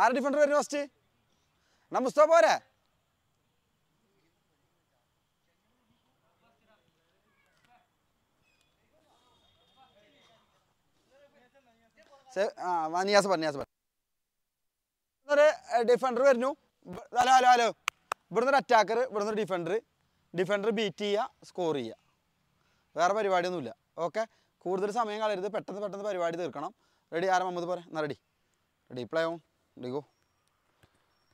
ആരെ ഡിഫൻഡർ വരും ഫസ്റ്റ് എന്നാ മുസ്തഫ പോരെ ഡിഫൻഡർ വരുന്നു ഹലോ ഹലോ ഹലോ ഇവിടുന്ന് ഒരു അറ്റാക്കർ ഇവിടുന്ന് ഒരു ഡിഫൻഡർ ഡിഫൻഡർ ബീറ്റ് ചെയ്യുക സ്കോർ ചെയ്യുക വേറെ പരിപാടിയൊന്നുമില്ല ഓക്കെ കൂടുതൽ സമയം കളയരുത് പെട്ടെന്ന് പെട്ടെന്ന് പരിപാടി തീർക്കണം റെഡി ആരാ മുമ്പ് പറയാം എന്നാ റെഡി റെഡി പ്ലേ ആവും ഡിഗോ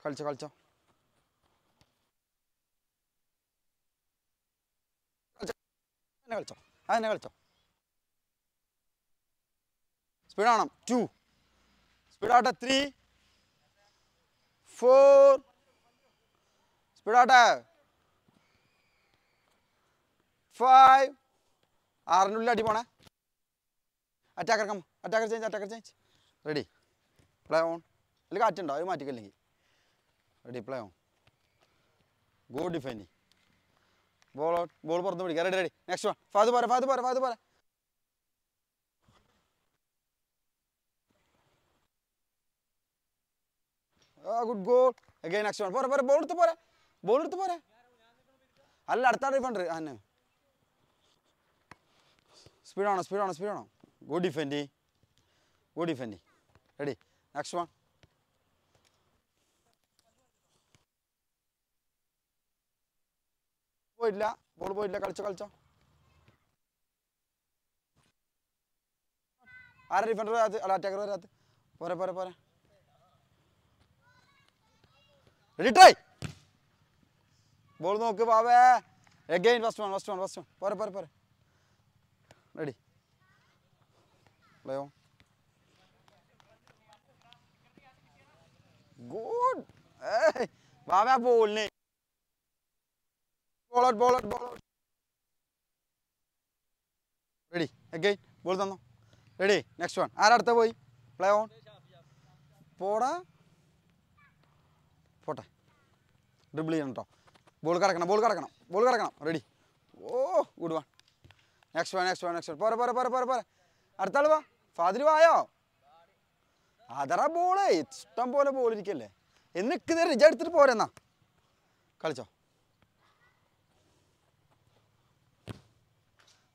കളിച്ചോ കളിച്ചോ തന്നെ കളിച്ചോ അത് തന്നെ കളിച്ചോ സ്പീഡ് ആണം ടു സ്പീഡ് ആട്ടെ ത്രീ ഫോർ സ്പീഡ് ആട്ടെ ഫൈവ് ആറിൻ്റെ ഉള്ളിൽ അടി പോണേ attacker come attacker change attacker change ready play on അതിൽ കാറ്റുണ്ടോ അത് മാറ്റിക്കല്ലെങ്കിൽ ഡിപ്ലേ ആവും ഗുഡ് ഡിഫൈനി ബോൾ ബോൾ പുറത്ത് പിടിക്കുക റെഡി റെഡി നെക്സ്റ്റ് വൺ ഫാദ് പോരെ ഫാദ് പോരെ ഫാദ് പോരെ good goal again next one പോരെ പോരെ ബോൾ എടുത്ത് പോരെ ബോൾ എടുത്ത് പോരെ അല്ല അടുത്ത ഡിഫൻഡർ അന്നെ സ്പീഡാണോ സ്പീഡാണോ സ്പീഡാണോ ഗുഡ് ഡിഫൻഡി ഗുഡ് ഡിഫൻഡി റെഡി നെക്സ്റ്റ് വൺ പോയില്ല ബോൾ പോയില്ല കളിച്ചോ കളിച്ചോ ആരാ ഡിഫൻഡർ അല്ല അറ്റാക്കർ വരാത്ത പോരെ പോരെ പോരെ റെഡി ട്രൈ ബോൾ നോക്ക് പാവേ again first one first one first one പോരെ പോരെ പോരെ റെഡി പ്ലേയോ ഗുഡ് ഏ ആ ബോളിന് out, ball out, ball out. Ready, again, ball down. Ready, next one. ആരടുത്ത പോയി പ്ലേ ഓൺ പോടാ പോട്ടെ ഡ്രിബിൾ ചെയ്യണം കേട്ടോ ബോൾ കിടക്കണം ബോൾ കിടക്കണം ബോൾ കിടക്കണം റെഡി ഓ good one next one next one next one പോരെ പോരെ പോരെ പോരെ പോരെ അടുത്ത ആൾ വാ ഫാതിൽ വായോ അതറ ബോളേ ഇഷ്ടം പോലെ ബോൾ ഇരിക്കല്ലേ എന്നിക്കുന്നേരം റിജ എടുത്തിട്ട് പോരെന്നാ കളിച്ചോ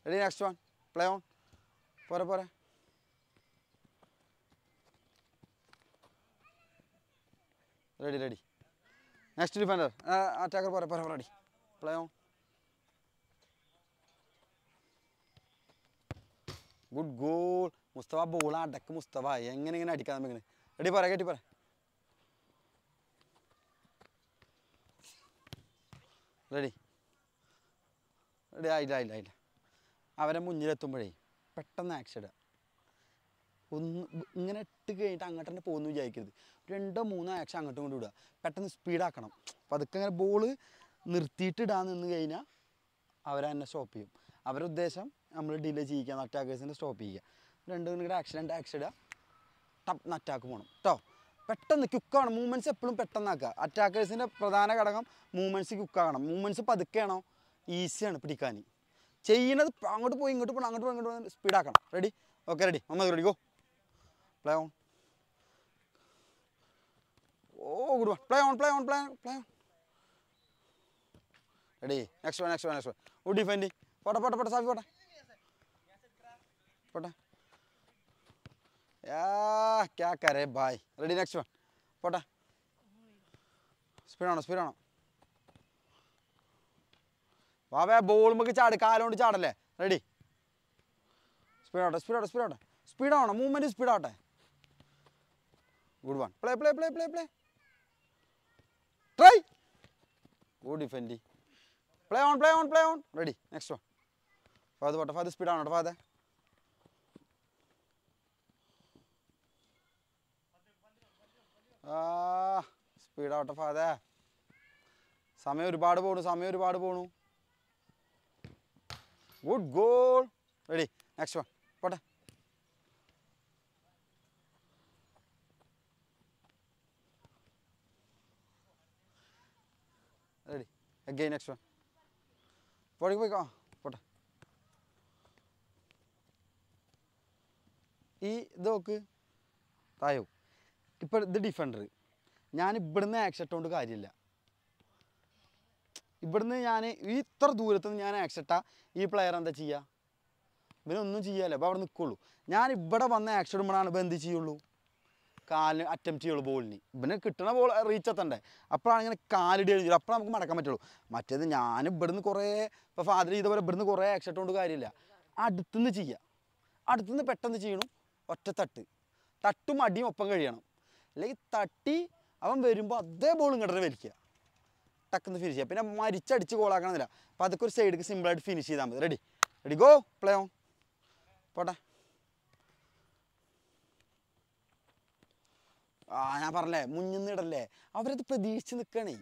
ready next one play on പോരെ പോരെ ready ready next defender attacker പോരെ പോരെ ready play on good goal Mustafa ball അടക്ക് മുസ്തഫ എങ്ങനെ ഇങ്ങനെ അടിക്കാൻ നമുക്ക് റെഡി പറ കെട്ടി പറ റെഡി റെഡി ആയില്ല ആയില്ല ആയില്ല അവരെ മുന്നിലെത്തുമ്പോഴേ പെട്ടെന്ന് ആക്സിഡൻറ്റ് ഒന്ന് ഇങ്ങനെ ഇട്ട് കഴിഞ്ഞിട്ട് അങ്ങോട്ട് തന്നെ പോകുന്നു വിചാരിക്കരുത് രണ്ടോ മൂന്നോ ആക്ഷൻ അങ്ങോട്ടും കൊണ്ട് വിടുക പെട്ടെന്ന് സ്പീഡാക്കണം അപ്പോൾ അതൊക്കെ ഇങ്ങനെ ബോൾ നിർത്തിയിട്ട് ഇടാൻ നിന്ന് കഴിഞ്ഞാൽ അവരെന്നെ സ്റ്റോപ്പ് ചെയ്യും അവരുടെ ഉദ്ദേശം നമ്മൾ ഡിലേ ചെയ്യിക്കുക നട്ടാക്കേഴ്സിനെ സ്റ്റോപ്പ് ചെയ്യുക രണ്ടും നിങ്ങളുടെ ആക്സിഡൻറ്റ് ആക്സിഡ് ടപ്പ് നട്ടാക്ക് പോകണം കേട്ടോ പെട്ടെന്ന് ക്യുക്കാണ് മൂവ്മെൻറ്റ്സ് എപ്പോഴും പെട്ടെന്നാക്കുക അറ്റാക്കേഴ്സിൻ്റെ പ്രധാന ഘടകം മൂവ്മെൻറ്റ്സ് ക്യുക്കാകണം മൂവ്മെൻറ്റ്സ് പതുക്കെയാണോ ഈസിയാണ് പിടിക്കാൻ ചെയ്യുന്നത് അങ്ങോട്ട് പോയി ഇങ്ങോട്ട് പോകണം അങ്ങോട്ട് പോയി ഇങ്ങോട്ട് പോകണം സ്പീഡാക്കണം റെഡി ഓക്കെ റെഡി മമ്മ റെഡി ഗോ പ്ലേ ഓൺ ഓ good one play on play on play play on ready next one next one next one ഓ ഡിഫെൻഡ് പോട്ടെ പോട്ടെ പോട്ടെ സാഫി പോട്ടെ പോട്ടെ ക്യാ കരേ ബായ് റെഡി നെക്സ്റ്റ് വൺ പോട്ടെ സ്പീഡാണോ സ്പീഡാണോ വാവേ ബോൾ ബോളുമ്പക്ക് ചാട് കാലുകൊണ്ട് ചാടല്ലേ റെഡി സ്പീഡാവട്ടെ സ്പീഡാവട്ടെ സ്പീഡാവട്ടെ സ്പീഡാവണം മൂവ്മെൻറ്റ് ആവട്ടെ good one play play play play play try good ഡിഫൻഡി play on play on play on ready next one father പോട്ടെ ഫാദർ സ്പീഡ് ആവണം ഫാദർ ആ ആവട്ടെ ഫാദർ ah, സമയം ഒരുപാട് പോണു സമയം ഒരുപാട് പോണു good goal ready next one പോട്ടെ റെഡി അഗൈൻ നെക്സ്റ്റ് വൺ പോടേക്ക് പോയിക്കോ പോട്ടെ ഈ ഇത് നോക്ക് തായോ ഇപ്പോൾ ഇത് ഡിഫൻഡർ ഞാൻ ഇവിടുന്ന് ആക്ഷൻ ഇട്ടുകൊണ്ട് കാര്യമില്ല ഇവിടുന്ന് ഞാൻ ഈ ഇത്ര ദൂരത്ത് നിന്ന് ഞാൻ ആക്സിട്ടാ ഈ പ്ലെയർ എന്താ ചെയ്യുക ഇവനൊന്നും ചെയ്യാല്ലോ അപ്പോൾ അവിടെ നിൽക്കുള്ളൂ ഞാൻ ഇവിടെ വന്ന് ആക്ഷൻ ഇടുമ്പോഴാണ് ഇപ്പം എന്ത് ചെയ്യുള്ളൂ കാലിന് അറ്റംപ്റ്റ് ചെയ്യുള്ളൂ ബോളിന് ഇവന് കിട്ടണ ബോൾ റീച്ച് എത്തണ്ടേ അപ്പോഴാണ് ഇങ്ങനെ കാലിടി എഴുതി അപ്പോഴാണ് നമുക്ക് മടക്കാൻ പറ്റുള്ളൂ മറ്റേത് ഞാൻ ഇവിടുന്ന് കുറേ ഇപ്പോൾ ഫാദർ ചെയ്ത പോലെ ഇവിടുന്ന് കുറേ ആക്ഷൻ കൊണ്ട് കാര്യമില്ല അടുത്തുനിന്ന് ചെയ്യുക അടുത്തുനിന്ന് പെട്ടെന്ന് ചെയ്യണം ഒറ്റ തട്ട് തട്ടും അടിയും ഒപ്പം കഴിയണം അല്ലെങ്കിൽ തട്ടി അവൻ വരുമ്പോൾ അതേ ബോൾ കിടന്ന് വലിക്കുക ടക്കെന്ന് ഫിനിഷ് ചെയ്യാം പിന്നെ മരിച്ചടിച്ച് ഗോളാക്കണമെന്നില്ല അപ്പോൾ അതൊക്കെ ഒരു സൈഡിലേക്ക് സിമ്പിളായിട്ട് ഫിനിഷ് ചെയ്താൽ മതി ready ready go play on പോട്ടെ ആ ഞാൻ പറഞ്ഞേ മുന്നിന്നിടല്ലേ അവരത് പ്രതീക്ഷിച്ച് നിൽക്കണേ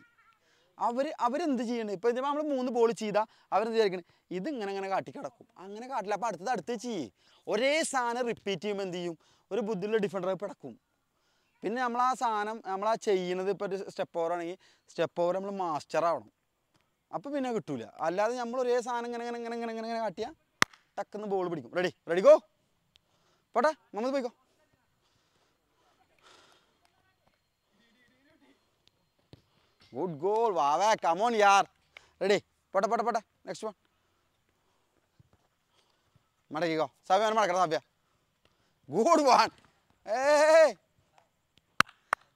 അവർ അവരെന്ത് ചെയ്യണേ ഇപ്പോൾ ഇതിപ്പോൾ നമ്മൾ മൂന്ന് ബോൾ ചെയ്താൽ അവരെന്ത് ചെയ്യണേ ഇത് ഇങ്ങനെ ഇങ്ങനെ കാട്ടി കിടക്കും അങ്ങനെ കാട്ടില്ല അപ്പോൾ അടുത്തത് അടുത്ത് ചെയ്യേ ഒരേ സാധനം റിപ്പീറ്റ് ചെയ്യുമ്പോൾ എന്ത് ചെയ്യും ഒരു ബുദ്ധിയുള്ള ഡിഫൻഡർ കിടക്കും പിന്നെ നമ്മൾ ആ സാധനം നമ്മൾ ആ ചെയ്യുന്നത് ഇപ്പോൾ ഒരു സ്റ്റെപ്പ് ഓവർ ആണെങ്കിൽ സ്റ്റെപ്പ് ഓവർ നമ്മൾ മാസ്റ്റർ ആവണം അപ്പോൾ പിന്നെ കിട്ടൂല അല്ലാതെ നമ്മൾ ഒരേ സാധനം ഇങ്ങനെ ഇങ്ങനെ ഇങ്ങനെ ഇങ്ങനെ ഇങ്ങനെ ഇങ്ങനെ കാട്ടിയാൽ ടക്കുന്ന് ബോൾ പിടിക്കും റെഡി റെഡി ഗോ പോട്ടെ നമ്മൾ പോയിക്കോ ഗുഡ് ഗോൾ വാവേ കമോൺ യാർ റെഡി പോട്ടെ പോട്ടെ പോട്ടെ നെക്സ്റ്റ് വൺ മടക്കിക്കോ സവ്യ മടക്കട സവ്യ ഗുഡ് വൺ ഏ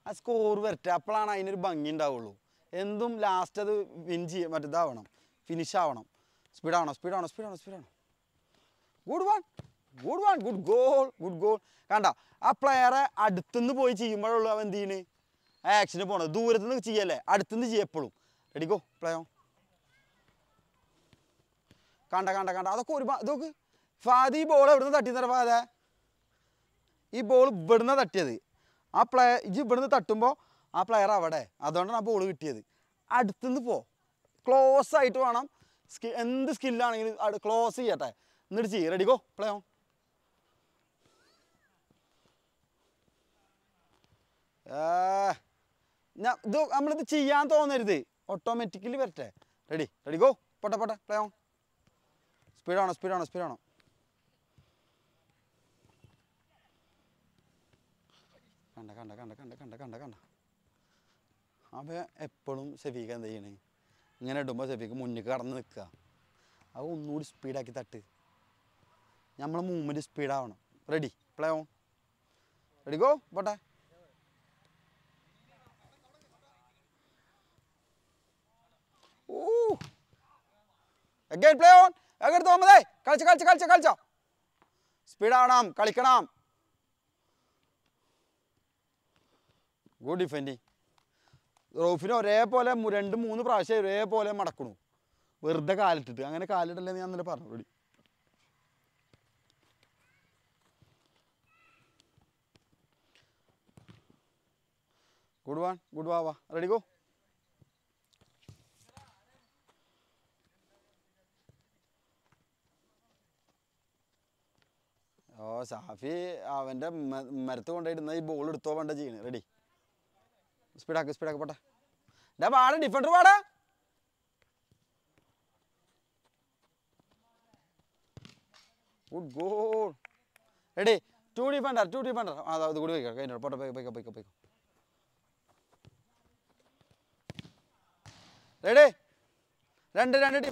ആ സ്കോർ വരട്ടെ അപ്പോഴാണ് അതിനൊരു ഭംഗി ഉണ്ടാവുള്ളൂ എന്തും ലാസ്റ്റ് അത് വിൻ ചെയ്യ മറ്റേതാവണം ഫിനിഷ് ആവണം സ്പീഡ് സ്പീഡാണോ സ്പീഡാണോ സ്പീഡാണോ good one good one good goal good goal കണ്ട ആ പ്ലെയറെ അടുത്തുനിന്ന് പോയി ചെയ്യുമ്പോഴുള്ളൂ അവൻ എന്ത് ചെയ്യണ് ആക്ഷന് പോണത് ദൂരത്തുനിന്ന് ചെയ്യല്ലേ അടുത്തുനിന്ന് ചെയ്യപ്പോഴും റെഡിക്കോ പ്ലെയോ കണ്ട കണ്ട കണ്ട അതൊക്കെ ഒരു ഇതൊക്കെ ഫാദി ഈ ബോൾ എവിടുന്ന് തട്ടിയെന്നറ ഫാദ ഈ ബോൾ ഇവിടുന്ന തട്ടിയത് ആ പ്ലെയർ ഇജ് ഇവിടുന്ന് തട്ടുമ്പോൾ ആ പ്ലെയർ അവിടെ അതുകൊണ്ടാണ് ആ ബോൾ കിട്ടിയത് അടുത്തുനിന്ന് പോ ക്ലോസ് ആയിട്ട് വേണം സ്കി എന്ത് സ്കില്ലാണെങ്കിലും ക്ലോസ് ചെയ്യട്ടെ എന്നിട്ട് റെഡി ഗോ പ്ലേ ഓൺ ഞാൻ ഇത് നമ്മളിത് ചെയ്യാൻ തോന്നരുത് ഓട്ടോമാറ്റിക്കലി വരട്ടെ റെഡി റെഡി ഗോ പോട്ടെ പോട്ടെ പ്ലേ ഓ സ്പീഡാണോ സ്പീഡാണോ സ്പീഡാണോ കണ്ട കണ്ട കണ്ട കണ്ട കണ്ട കണ്ട കണ്ട അവ എപ്പോഴും ഷെഫീഖ് എന്താ ചെയ്യണേ ഇങ്ങനെ ഇടുമ്പോൾ ഷെഫീഖ് മുന്നിൽ കടന്ന് നിൽക്കുക അവ ഒന്നുകൂടി സ്പീഡാക്കി തട്ട് നമ്മൾ മൂവ്മെൻറ്റ് സ്പീഡാവണം ready play on ready go പോട്ടെ ഓ അഗൈൻ പ്ലേ ഓൺ എങ്ങനെ തോന്നതേ കളിച്ചോ കളിച്ചോ കളിച്ചോ കളിച്ചോ സ്പീഡാവണം കളിക്കണം ഗുഡ് ഡിഫൻഡിങ് റോഫിന് ഒരേപോലെ രണ്ട് മൂന്ന് പ്രാവശ്യം ഒരേപോലെ മടക്കണു വെറുതെ കാലിട്ടിട്ട് അങ്ങനെ കാലിടല്ലേ ഞാൻ അന്നേരം പറഞ്ഞു റെഡി ഗുഡ് വൺ ഗുഡ് വാ വാ റെഡി ഗോ ഓ സാഫി അവൻ്റെ മരത്ത് കൊണ്ടുപോയിടുന്ന ഈ ബോൾ എടുത്തോ വേണ്ട ചെയ്യണേ റെഡി സ്പീഡാക്ക് സ്പീഡാക്ക് പോട്ടെ ഡാ പാടാ ഡിഫൻഡർ പാടാ good goal ready two defender two defender ആ അത് കൂടി പോയിക്കോ കഴിഞ്ഞോ പോട്ടെ പോയി പോയി പോയി റെഡി രണ്ട് രണ്ട്